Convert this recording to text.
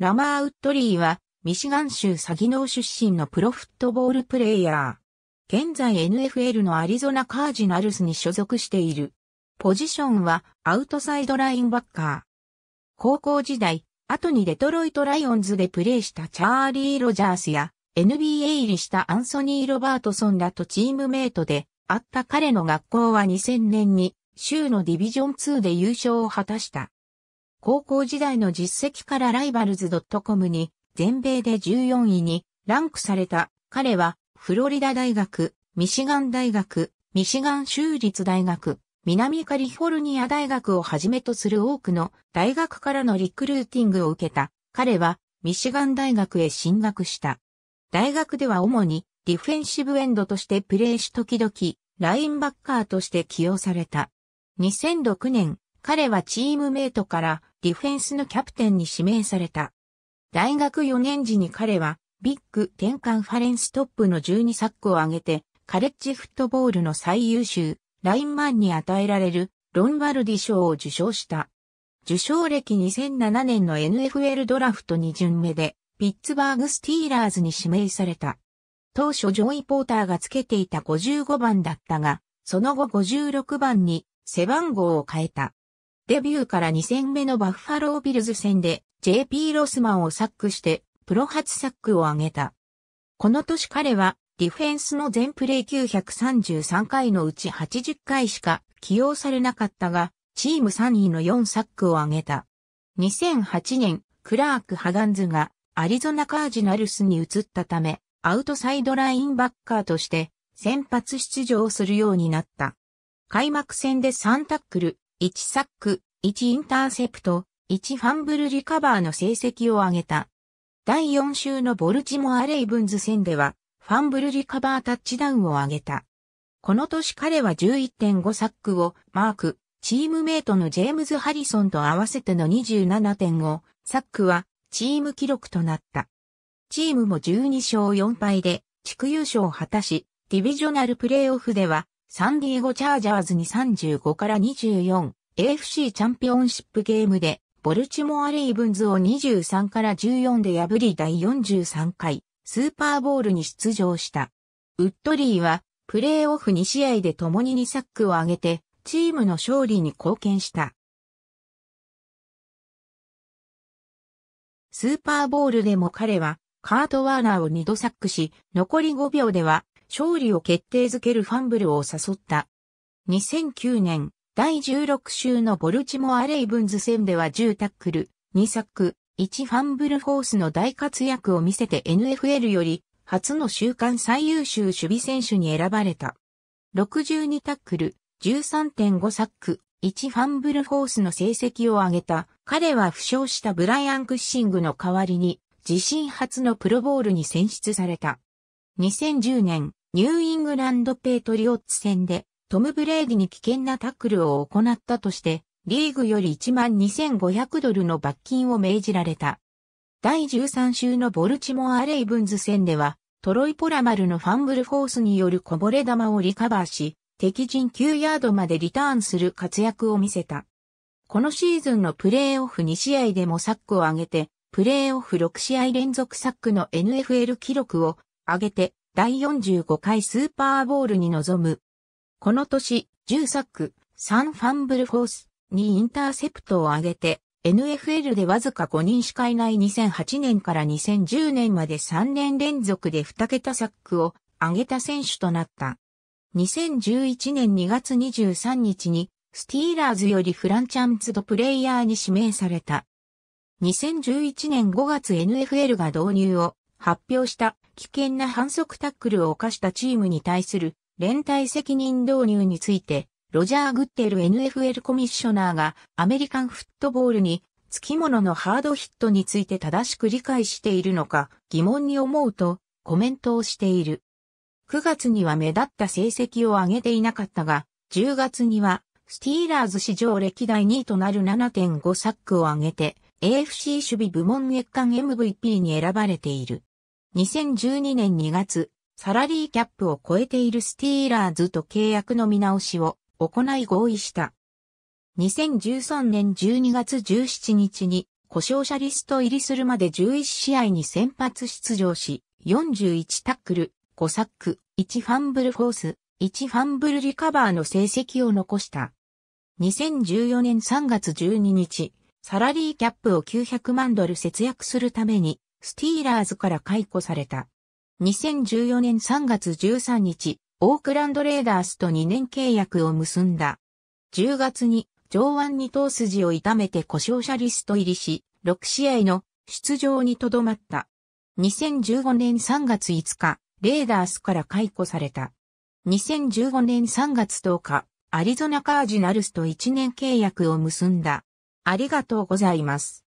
ラマー・ウッドリーは、ミシガン州サギノー出身のプロフットボールプレイヤー。現在 NFL のアリゾナカージナルスに所属している。ポジションはアウトサイドラインバッカー。高校時代、後にデトロイトライオンズでプレーしたチャーリー・ロジャースや NBA 入りしたアンソニー・ロバートソンらとチームメイトであった彼の学校は2000年に州のディビジョン2で優勝を果たした。高校時代の実績からライバルズ .com に全米で14位にランクされた彼はフロリダ大学、ミシガン大学、ミシガン州立大学、南カリフォルニア大学をはじめとする多くの大学からのリクルーティングを受けた。彼はミシガン大学へ進学した。大学では主にディフェンシブエンドとしてプレーし時々ラインバッカーとして起用された。2006年、彼はチームメイトからディフェンスのキャプテンに指名された。大学4年時に彼は、ビッグ10カンファレンストップの12サックを挙げて、カレッジフットボールの最優秀、ラインマンに与えられる、ロンバルディ賞を受賞した。受賞歴2007年の NFL ドラフト2巡目で、ピッツバーグスティーラーズに指名された。当初ジョイ・ポーターがつけていた55番だったが、その後56番に背番号を変えた。デビューから2戦目のバッファロービルズ戦で JP ロスマンをサックしてプロ初サックを挙げた。この年彼はディフェンスの全プレー933回のうち80回しか起用されなかったが、チーム3位の4サックを挙げた。2008年、クラーク・ハガンズがアリゾナカージナルスに移ったため、アウトサイドラインバッカーとして先発出場するようになった。開幕戦で3タックル、1サック、1インターセプト、1ファンブルリカバーの成績を上げた。第4週のボルチモア・レイブンズ戦では、ファンブルリカバータッチダウンを挙げた。この年彼は11.5サックをマーク、チームメイトのジェームズ・ハリソンと合わせての27.5サックはチーム記録となった。チームも12勝4敗で地区優勝を果たし、ディビジョナルプレイオフではサンディエゴチャージャーズに35から24、AFC チャンピオンシップゲームで、ボルチモアレイブンズを23から14で破り第43回、スーパーボールに出場した。ウッドリーは、プレーオフ2試合で共に2サックを挙げて、チームの勝利に貢献した。スーパーボールでも彼は、カートワーナーを2度サックし、残り5秒では、勝利を決定づけるファンブルを誘った。2009年、第16週のボルチモア・レイブンズ戦では10タックル、2ク、1ファンブルフォースの大活躍を見せて NFL より初の週間最優秀守備選手に選ばれた。62タックル、13.5サック、1ファンブルフォースの成績を上げた。彼は負傷したブライアン・クッシングの代わりに自身初のプロボールに選出された。2010年、ニューイングランドペイトリオッツ戦でトム・ブレイディに危険なタックルを行ったとして、リーグより12,500ドルの罰金を命じられた。第13週のボルチモア・レイブンズ戦では、トロイ・ポラマルのファンブルフォースによるこぼれ球をリカバーし、敵陣9ヤードまでリターンする活躍を見せた。このシーズンのプレーオフ2試合でもサックを上げて、プレーオフ6試合連続サックの NFL 記録を上げて、第45回スーパーボールに臨む。この年、10作、3ファンブルフォース、にインターセプトを挙げて、NFL でわずか5人しかいない2008年から2010年まで3年連続で2桁サックを挙げた選手となった。2011年2月23日に、スティーラーズよりフランチャンズドプレイヤーに指名された。2011年5月 NFL が導入を発表した危険な反則タックルを犯したチームに対する連帯責任導入について、ロジャー・グッテル NFL コミッショナーがアメリカンフットボールに付き物のハードヒットについて正しく理解しているのか疑問に思うとコメントをしている。9月には目立った成績を上げていなかったが、10月にはスティーラーズ史上歴代2位となる7.5サックを上げて AFC 守備部門月間 MVP に選ばれている。2012年2月、サラリーキャップを超えているスティーラーズと契約の見直しを行い合意した。2013年12月17日に故障者リスト入りするまで11試合に先発出場し、41タックル、5サック、1ファンブルフォース、1ファンブルリカバーの成績を残した。2014年3月12日、サラリーキャップを900万ドル節約するために、スティーラーズから解雇された。2014年3月13日、オークランドレーダースと2年契約を結んだ。10月に上腕二頭筋を痛めて故障者リスト入りし、6試合の出場にとどまった。2015年3月5日、レーダースから解雇された。2015年3月10日、アリゾナカージナルスと1年契約を結んだ。ありがとうございます。